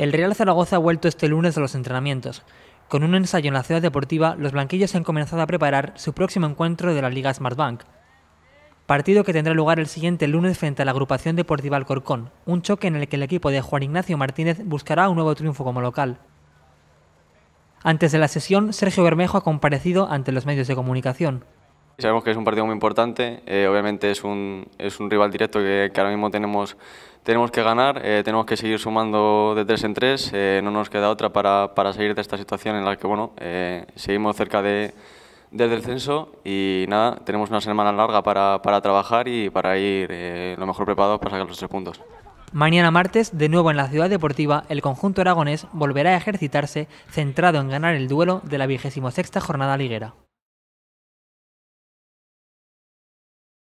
El Real Zaragoza ha vuelto este lunes a los entrenamientos. Con un ensayo en la ciudad deportiva, los blanquillos han comenzado a preparar su próximo encuentro de la Liga Smartbank. Partido que tendrá lugar el siguiente lunes frente a la agrupación deportiva Alcorcón, un choque en el que el equipo de Juan Ignacio Martínez buscará un nuevo triunfo como local. Antes de la sesión, Sergio Bermejo ha comparecido ante los medios de comunicación. Sabemos que es un partido muy importante, eh, obviamente es un, es un, rival directo que, ahora mismo tenemos, tenemos que ganar, eh, tenemos que seguir sumando de tres en tres, eh, no nos queda otra para, para, salir de esta situación en la que bueno, seguimos cerca de, del descenso y nada, tenemos una semana larga para, para trabajar y para ir lo mejor preparados para sacar los tres puntos. Mañana martes, de nuevo en la ciudad deportiva, el conjunto aragonés volverá a ejercitarse centrado en ganar el duelo de la 26 jornada liguera.